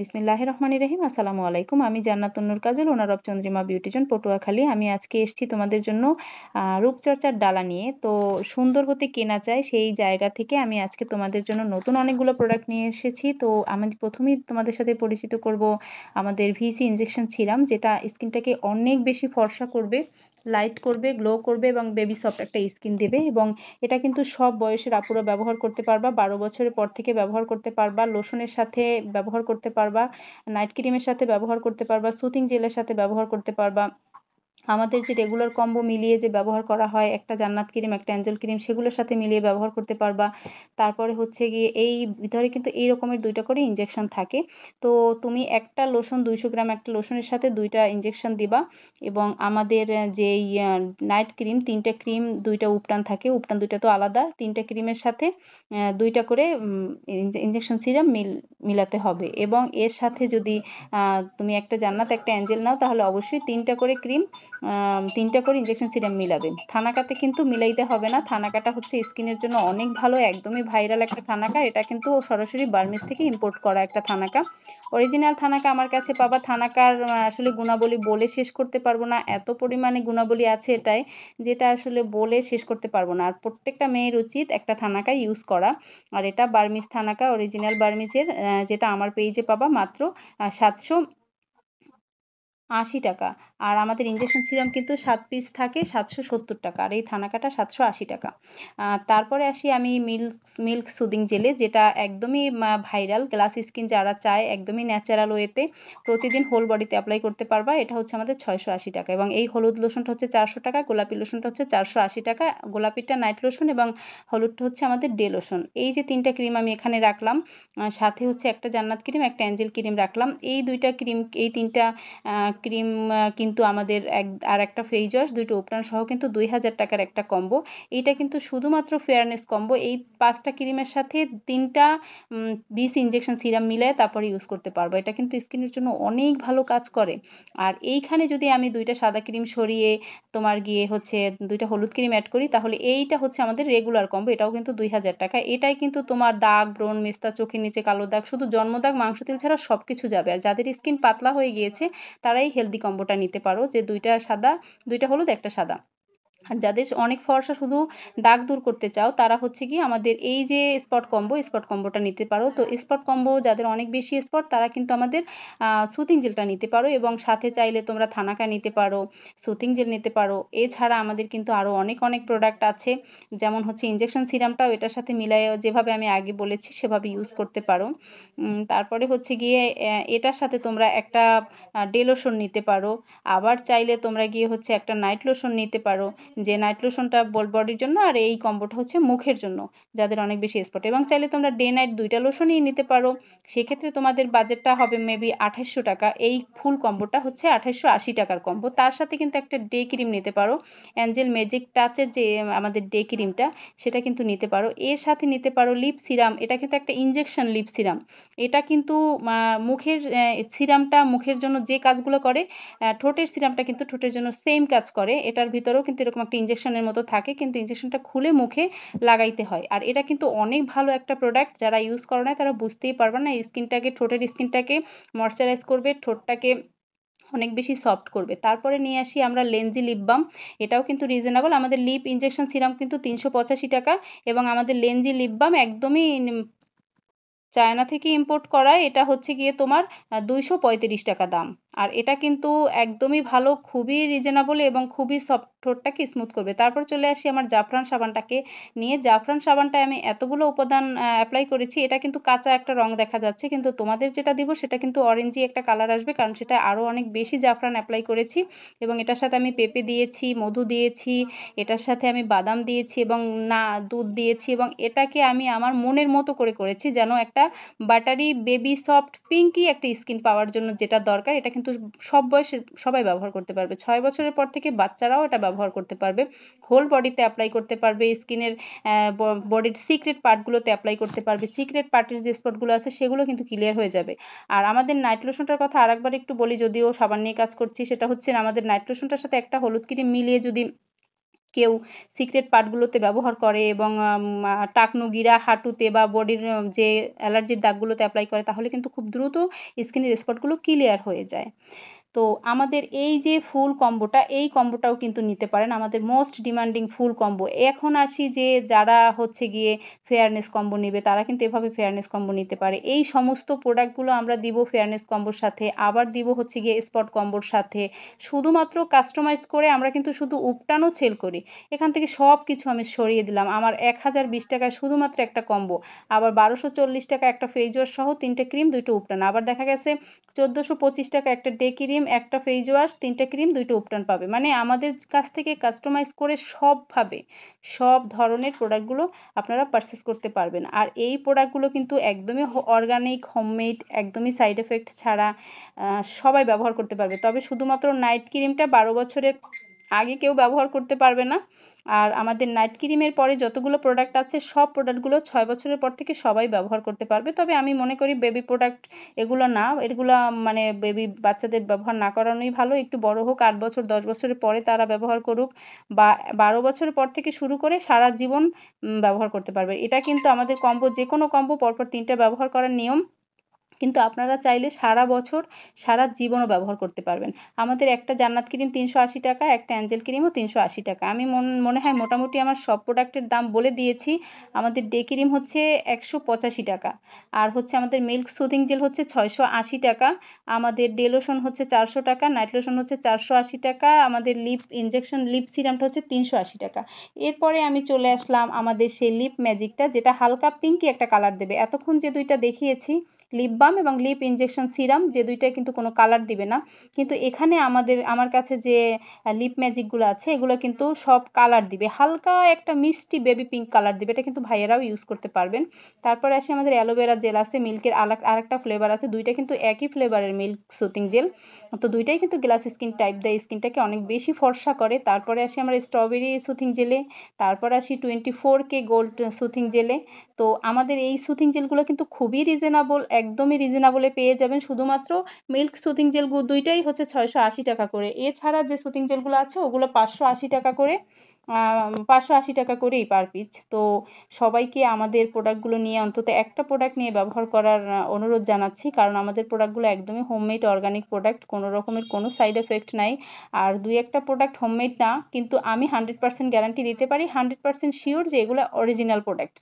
বিসমিল্লাহ রহমান রহিম আসসালামু আলাইকুম আমি Jannatunnur Kajal owner of Chandrima beauty zone Patuakhali আমি আজকে এসেছি তোমাদের জন্য রূপচর্চার ডালা নিয়ে তো সুন্দর হতে কেনা চাই সেই জায়গা থেকে আমি আজকে তোমাদের জন্য নতুন অনেকগুলো প্রোডাক্ট নিয়ে এসেছি তো আমি প্রথমেই তোমাদের সাথে পরিচিত করব আমাদের ভিসি ইনজেকশন ছিলাম যেটা স্কিনটাকে অনেক বেশি ফর্সা করবে লাইট করবে গ্লো করবে এবং বেবি সফট একটা স্কিন দেবে এবং এটা কিন্তু সব বয়সের আপুরা ব্যবহার করতে পারবা বারো বছরের পর থেকে ব্যবহার করতে পারবা লোশনের সাথে ব্যবহার করতে পারবা নাইট ক্রিমের সাথে ব্যবহার করতে পারবা সুতিং জেলের সাথে ব্যবহার করতে পারবা আমাদের যে রেগুলার কম্বো মিলিয়ে যে ব্যবহার করা হয় একটা জান্নাত ক্রিম একটা অ্যাঞ্জেল ক্রিম সেগুলোর সাথে মিলিয়ে ব্যবহার করতে পারবা তারপরে হচ্ছে গিয়ে এই ভিতরে কিন্তু এই রকমের দুইটা করে ইঞ্জেকশন থাকে তো তুমি একটা লোশন দুইশো গ্রাম একটা লোশনের সাথে দুইটা ইঞ্জেকশন দিবা এবং আমাদের যেই নাইট ক্রিম তিনটা ক্রিম দুইটা উপটান থাকে উপটান দুইটা তো আলাদা তিনটা ক্রিমের সাথে দুইটা করে ইঞ্জেকশন সিরাম মিল মিলাতে হবে এবং এর সাথে যদি তুমি একটা জান্নাত একটা অ্যাঞ্জেল নাও তাহলে অবশ্যই তিনটা করে ক্রিম তিনটা করে ইনজেকশন সিরাপ মিলাবেন থানাকাতে কিন্তু মিলাইতে হবে না থানাকাটা হচ্ছে স্কিনের জন্য অনেক ভালো একদমই ভাইরাল একটা থানাকা এটা কিন্তু সরাসরি বার্মিস থেকে ইম্পোর্ট করা একটা থানাকা অরিজিনাল থানাকা আমার কাছে পাবা থানাকার আসলে গুণাবলী বলে শেষ করতে পারবো না এত পরিমাণে গুণাবলী আছে এটাই যেটা আসলে বলে শেষ করতে পারবো না আর প্রত্যেকটা মেয়ের উচিত একটা থানাকা ইউজ করা আর এটা বার্মিস থানাকা অরিজিনাল বার্মিজের যেটা আমার পেজে পাবা মাত্র সাতশো আশি টাকা আর আমাদের ইঞ্জেকশন সিরাম কিন্তু সাত পিস থাকে সাতশো সত্তর টাকা আর এই থানাকাটা সাতশো আশি টাকা তারপরে আসি আমি মিল্ক মিল্ক সুদিং জেলে যেটা একদমই ভাইরাল গ্লাস স্কিন যারা চায় একদমই ন্যাচারাল ওয়েতে প্রতিদিন হোল বডিতে অ্যাপ্লাই করতে পারবা এটা হচ্ছে আমাদের ছয়শো আশি টাকা এবং এই হলুদ লোশনটা হচ্ছে চারশো টাকা গোলাপি লোশনটা হচ্ছে চারশো আশি টাকা গোলাপিটা নাইট লোশন এবং হলুদটা হচ্ছে আমাদের ডে লোশন এই যে তিনটা ক্রিম আমি এখানে রাখলাম সাথে হচ্ছে একটা জান্নাত ক্রিম একটা অ্যাঞ্জেল ক্রিম রাখলাম এই দুইটা ক্রিম এই তিনটা ক্রিম কিন্তু আমাদের এক আর একটা ফেস ওয়াশ দুটো ওপরান সহ কিন্তু দুই হাজার টাকার একটা কম্বো এইটা কিন্তু শুধুমাত্র ফেয়ারনেস কম্বো এই পাঁচটা ক্রিমের সাথে তিনটা বিষ ইঞ্জেকশন সিরাম মিলে তারপরে ইউজ করতে পারবো এটা কিন্তু স্কিনের জন্য অনেক ভালো কাজ করে আর এইখানে যদি আমি দুইটা সাদা ক্রিম সরিয়ে তোমার গিয়ে হচ্ছে দুইটা হলুদ ক্রিম অ্যাড করি তাহলে এইটা হচ্ছে আমাদের রেগুলার কম্বো এটাও কিন্তু দুই হাজার টাকা এটাই কিন্তু তোমার দাগ ব্রণ মিস্তা চোখের নিচে কালো দাগ শুধু জন্মদাগ মাংস তেল ছাড়া সব কিছু যাবে আর যাদের স্কিন পাতলা হয়ে গিয়েছে তারা হেলদি কম্বোটা নিতে পারো যে দুইটা সাদা দুইটা হলুদ একটা সাদা আর যাদের অনেক ফর্সা শুধু দাগ দূর করতে চাও তারা হচ্ছে কি আমাদের এই যে স্পট কম্বো স্পট কম্বোটা নিতে পারো তো স্পট হ্যাঁ। কম্বো যাদের অনেক বেশি স্পট তারা কিন্তু আমাদের সুতিং জেলটা নিতে পারো এবং সাথে চাইলে তোমরা থানাকা নিতে পারো সুতিং জেল নিতে পারো এছাড়া আমাদের কিন্তু আরও অনেক অনেক প্রোডাক্ট আছে যেমন হচ্ছে ইঞ্জেকশন সিরামটাও এটার সাথে মিলাইয়ে যেভাবে আমি আগে বলেছি সেভাবে ইউজ করতে পারো তারপরে হচ্ছে গিয়ে এটার সাথে তোমরা একটা ডে লোশন নিতে পারো আবার চাইলে তোমরা গিয়ে হচ্ছে একটা নাইট লোশন নিতে পারো যে নাইট লোশনটা বডির জন্য আর এই কম্বোটা হচ্ছে মুখের জন্য যাদের অনেক বেশি স্পট এবং চাইলে তোমরা ডে নাইট দুইটা লোশনই নিতে পারো সেক্ষেত্রে তোমাদের বাজেটটা হবে মেবি আঠাশশো টাকা এই ফুল কম্বোটা হচ্ছে আঠাশশো আশি টাকার কম্বো তার সাথে কিন্তু একটা ডে ক্রিম নিতে পারো অ্যাঞ্জেল ম্যাজিক টাচের যে আমাদের ডে ক্রিমটা সেটা কিন্তু নিতে পারো এর সাথে নিতে পারো লিপ সিরাম এটা কিন্তু একটা ইঞ্জেকশন লিপ সিরাম এটা কিন্তু মুখের সিরামটা মুখের জন্য যে কাজগুলো করে ঠোঁটের সিরামটা কিন্তু ঠোঁটের জন্য সেম কাজ করে এটার ভিতরেও কিন্তু এরকম একটা ইঞ্জেকশনের মতো থাকে কিন্তু ইঞ্জেকশনটা খুলে মুখে লাগাইতে হয় আর এটা কিন্তু অনেক ভালো একটা প্রোডাক্ট যারা ইউজ করে না তারা বুঝতেই পারবে না স্কিনটাকে ঠোঁটের স্কিনটাকে ময়শ্চারাইজ করবে ঠোঁটটাকে অনেক বেশি সফট করবে তারপরে নিয়ে আসি আমরা লেনজি লিপ বাম এটাও কিন্তু রিজনেবল আমাদের লিপ ইঞ্জেকশন সিরাম কিন্তু তিনশো পঁচাশি টাকা এবং আমাদের লেনজি লিপ বাম একদমই চায়না থেকে ইম্পোর্ট করায় এটা হচ্ছে গিয়ে তোমার দুইশো টাকা দাম আর এটা কিন্তু একদমই ভালো খুবই রিজনেবল এবং খুবই সফট ঠোঁটটাকে স্মুথ করবে তারপর চলে আসি আমার জাফরান সাবানটাকে নিয়ে জাফরান সাবানটা আমি এতগুলো উপাদান অ্যাপ্লাই করেছি এটা কিন্তু কাঁচা একটা রং দেখা যাচ্ছে কিন্তু তোমাদের যেটা দিব সেটা কিন্তু অরেঞ্জি একটা কালার আসবে কারণ সেটা আরও অনেক বেশি জাফরান অ্যাপ্লাই করেছি এবং এটার সাথে আমি পেঁপে দিয়েছি মধু দিয়েছি এটার সাথে আমি বাদাম দিয়েছি এবং না দুধ দিয়েছি এবং এটাকে আমি আমার মনের মতো করে করেছি যেন একটা বাটারি বেবি সফট পিঙ্কি একটা স্কিন পাওয়ার জন্য যেটা দরকার এটা কিন্তু সব বয়সের সবাই ব্যবহার করতে পারবে ছয় বছরের পর থেকে বাচ্চারাও এটা ব্যবহার করতে পারবে হোল বডিতে অ্যাপ্লাই করতে পারবে স্কিনের বডির সিক্রেট পার্টগুলোতে অ্যাপ্লাই করতে পারবে সিক্রেট পার্টের যে স্পটগুলো আছে সেগুলো কিন্তু ক্লিয়ার হয়ে যাবে আর আমাদের নাইট টার কথা আরেকবার একটু বলি যদিও সাবান নিয়ে কাজ করছি সেটা হচ্ছে আমাদের নাইট্রোশনটার সাথে একটা হলুদ ক্রিম মিলিয়ে যদি কেউ সিক্রেট পার্টগুলোতে ব্যবহার করে এবং টাকনুগিরা হাঁটুতে বা বডির যে অ্যালার্জির দাগগুলোতে অ্যাপ্লাই করে তাহলে কিন্তু খুব দ্রুত স্কিনের স্পটগুলো ক্লিয়ার হয়ে যায় তো আমাদের এই যে ফুল কম্বোটা এই কম্বোটাও কিন্তু নিতে পারেন আমাদের মোস্ট ডিমান্ডিং ফুল কম্বো এখন আসি যে যারা হচ্ছে গিয়ে ফেয়ারনেস কম্বো নেবে তারা কিন্তু এভাবে ফেয়ারনেস কম্বো নিতে পারে এই সমস্ত প্রোডাক্টগুলো আমরা দিব ফেয়ারনেস কম্বোর সাথে আবার দিব হচ্ছে গিয়ে স্পট কম্বোর সাথে শুধুমাত্র কাস্টমাইজ করে আমরা কিন্তু শুধু উপটানো সেল করি এখান থেকে সব কিছু আমি সরিয়ে দিলাম আমার এক হাজার বিশ টাকায় শুধুমাত্র একটা কম্বো আবার বারোশো চল্লিশ টাকা একটা ফেজওয়াশ সহ তিনটে ক্রিম দুটো উপটান আবার দেখা গেছে চোদ্দোশো পঁচিশ টাকা একটা ডে ক্রিম একটা ফেস ওয়াশ তিনটা ক্রিম দুইটা উপটান পাবে মানে আমাদের কাছ থেকে কাস্টমাইজ করে সবভাবে সব ধরনের প্রোডাক্টগুলো আপনারা পারচেস করতে পারবেন আর এই প্রোডাক্টগুলো কিন্তু একদমই অর্গানিক হোমমেড একদমই সাইড এফেক্ট ছাড়া সবাই ব্যবহার করতে পারবে তবে শুধুমাত্র নাইট ক্রিমটা বারো বছরের আগে কেউ ব্যবহার করতে পারবে না আর আমাদের নাইট ক্রিমের পরে যতগুলো প্রোডাক্ট আছে সব প্রোডাক্টগুলো ছয় বছরের পর থেকে সবাই ব্যবহার করতে পারবে তবে আমি মনে করি বেবি প্রোডাক্ট এগুলো না এগুলো মানে বেবি বাচ্চাদের ব্যবহার না করানোই ভালো একটু বড় হোক আট বছর দশ বছরের পরে তারা ব্যবহার করুক বা বারো বছরের পর থেকে শুরু করে সারা জীবন ব্যবহার করতে পারবে এটা কিন্তু আমাদের কম্বো যে কোনো কম্বো পরপর তিনটা ব্যবহার করার নিয়ম কিন্তু আপনারা চাইলে সারা বছর সারা জীবনও ব্যবহার করতে পারবেন আমাদের একটা জান্নাত ক্রিম তিনশো আশি টাকা একটা অ্যাঞ্জেল ক্রিমও তিনশো আশি টাকা আমি মনে হয় মোটামুটি আমার সব প্রোডাক্টের দাম বলে দিয়েছি আমাদের ডে ক্রিম হচ্ছে একশো পঁচাশি টাকা আর হচ্ছে আমাদের মিল্ক সুথিং জেল হচ্ছে ছয়শো আশি টাকা আমাদের ডেলোশন হচ্ছে চারশো টাকা নাইট্রোশন হচ্ছে চারশো আশি টাকা আমাদের লিপ ইনজেকশন লিপ সিরামটা হচ্ছে তিনশো আশি টাকা এরপরে আমি চলে আসলাম আমাদের সেই লিপ ম্যাজিকটা যেটা হালকা পিঙ্কি একটা কালার দেবে এতক্ষণ যে দুইটা দেখিয়েছি লিপ বা বাম এবং লিপ ইনজেকশন সিরাম যে দুইটা কিন্তু কোনো কালার দিবে না কিন্তু এখানে আমাদের আমার কাছে যে লিপ ম্যাজিকগুলো আছে এগুলো কিন্তু সব কালার দিবে হালকা একটা মিষ্টি বেবি পিঙ্ক কালার দিবে এটা কিন্তু ভাইয়েরাও ইউজ করতে পারবেন তারপরে আসি আমাদের অ্যালোভেরা জেল আছে মিল্কের আর একটা ফ্লেভার আছে দুইটা কিন্তু একই ফ্লেভারের মিল্ক সুতিং জেল তো দুইটাই কিন্তু গ্লাস স্কিন টাইপ দেয় স্কিনটাকে অনেক বেশি ফর্সা করে তারপরে আসি আমরা স্ট্রবেরি সুথিং জেলে তারপর আসি twenty four K gold soothing জেলে তো আমাদের এই সুথিং জেলগুলো কিন্তু খুবই রিজনেবল একদমই রিজনেবলে পেয়ে যাবেন শুধুমাত্র মিল্ক সুতিং জেল দুইটাই হচ্ছে ছয়শো আশি টাকা করে এছাড়া যে সুতিং জেলগুলো আছে ওগুলো পাঁচশো আশি টাকা করে পাঁচশো আশি টাকা করেই পার পিচ তো সবাইকে আমাদের প্রোডাক্টগুলো নিয়ে অন্তত একটা প্রোডাক্ট নিয়ে ব্যবহার করার অনুরোধ জানাচ্ছি কারণ আমাদের প্রোডাক্টগুলো একদমই হোমমেড অর্গানিক প্রোডাক্ট কোনো রকমের কোনো সাইড এফেক্ট নাই আর দুই একটা প্রোডাক্ট হোমমেড না কিন্তু আমি হান্ড্রেড পার্সেন্ট গ্যারান্টি দিতে পারি হান্ড্রেড পার্সেন্ট শিওর যে এগুলো অরিজিনাল প্রোডাক্ট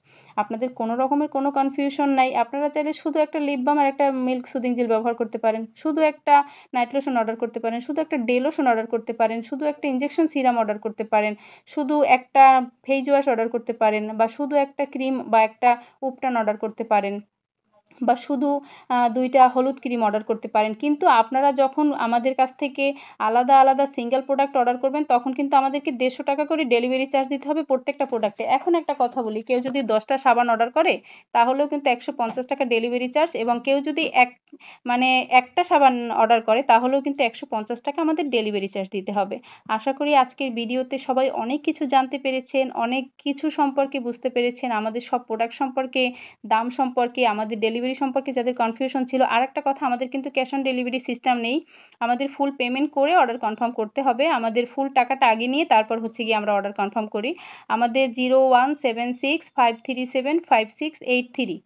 আপনাদের কোনো রকমের কোনো কনফিউশন নাই আপনারা চাইলে শুধু একটা লিপ বাম আর একটা মিল্ক সুদিং জেল ব্যবহার করতে পারেন শুধু একটা নাইট্রোশন অর্ডার করতে পারেন শুধু একটা ডেলোশন অর্ডার করতে পারেন শুধু একটা ইঞ্জেকশন সিরাম অর্ডার করতে পারেন শুধু একটা ফেস ওয়াশ অর্ডার করতে পারেন বা শুধু একটা ক্রিম বা একটা উবটান অর্ডার করতে পারেন বা শুধু দুইটা হলুদ ক্রিম অর্ডার করতে পারেন কিন্তু আপনারা যখন আমাদের কাছ থেকে আলাদা আলাদা সিঙ্গেল প্রোডাক্ট অর্ডার করবেন তখন কিন্তু আমাদেরকে দেড়শো টাকা করে ডেলিভারি চার্জ দিতে হবে প্রত্যেকটা প্রোডাক্টে এখন একটা কথা বলি কেউ যদি দশটা সাবান অর্ডার করে তাহলেও কিন্তু একশো পঞ্চাশ টাকা ডেলিভারি চার্জ এবং কেউ যদি এক মানে একটা সাবান অর্ডার করে তাহলেও কিন্তু একশো পঞ্চাশ টাকা আমাদের ডেলিভারি চার্জ দিতে হবে আশা করি আজকের ভিডিওতে সবাই অনেক কিছু জানতে পেরেছেন অনেক কিছু সম্পর্কে বুঝতে পেরেছেন আমাদের সব প্রোডাক্ট সম্পর্কে দাম সম্পর্কে আমাদের ডেলিভারি ডেলিভারি সম্পর্কে যাদের কনফিউশন ছিল আর একটা কথা আমাদের কিন্তু ক্যাশ অন ডেলিভারি সিস্টেম নেই আমাদের ফুল পেমেন্ট করে অর্ডার কনফার্ম করতে হবে আমাদের ফুল টাকাটা আগে নিয়ে তারপর হচ্ছে গিয়ে আমরা অর্ডার কনফার্ম করি আমাদের zero one seven six five three seven five six eight three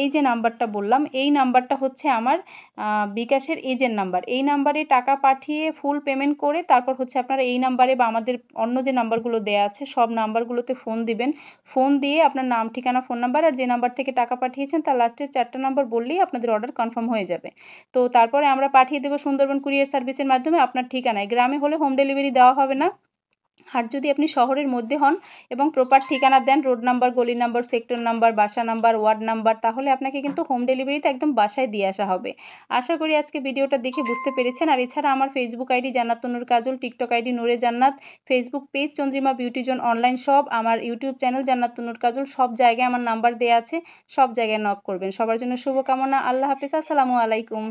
এই যে নাম্বারটা বললাম এই নাম্বারটা হচ্ছে আমার বিকাশের এজেন্ট নাম্বার এই নাম্বারে টাকা পাঠিয়ে ফুল পেমেন্ট করে তারপর হচ্ছে আপনারা এই নাম্বারে বা আমাদের অন্য যে নাম্বারগুলো দেয়া আছে সব নাম্বারগুলোতে ফোন দিবেন ফোন দিয়ে আপনার নাম ঠিকানা ফোন নাম্বার আর যে নাম্বার থেকে টাকা পাঠিয়েছেন তার লাস্টের চারটা নাম্বার বললেই আপনাদের অর্ডার কনফার্ম হয়ে যাবে তো তারপরে আমরা পাঠিয়ে দেবো সুন্দরবন কুরিয়ার সার্ভিসের মাধ্যমে আপনার ঠিকানায় গ্রামে হলে হোম ডেলিভারি দেওয়া হবে না আর যদি আপনি শহরের মধ্যে হন এবং প্রপার ঠিকানা দেন রোড নাম্বার গলি নাম্বার সেক্টর নাম্বার বাসা নাম্বার ওয়ার্ড নাম্বার তাহলে আপনাকে কিন্তু হোম ডেলিভারিতে একদম বাসায় দিয়ে আসা হবে আশা করি আজকে ভিডিওটা দেখে বুঝতে পেরেছেন আর এছাড়া আমার Facebook ID Jannatnur Kajal TikTok ID Noore Jannat Facebook page Chandrima beauty zone online shop আমার ইউটিউব চ্যানেল জান্নাতনুর কাজল সব জায়গায় আমার নাম্বার দেওয়া আছে সব জায়গায় নক করবেন সবার জন্য শুভকামনা আল্লাহ হাফিজ আসসালামু আলাইকুম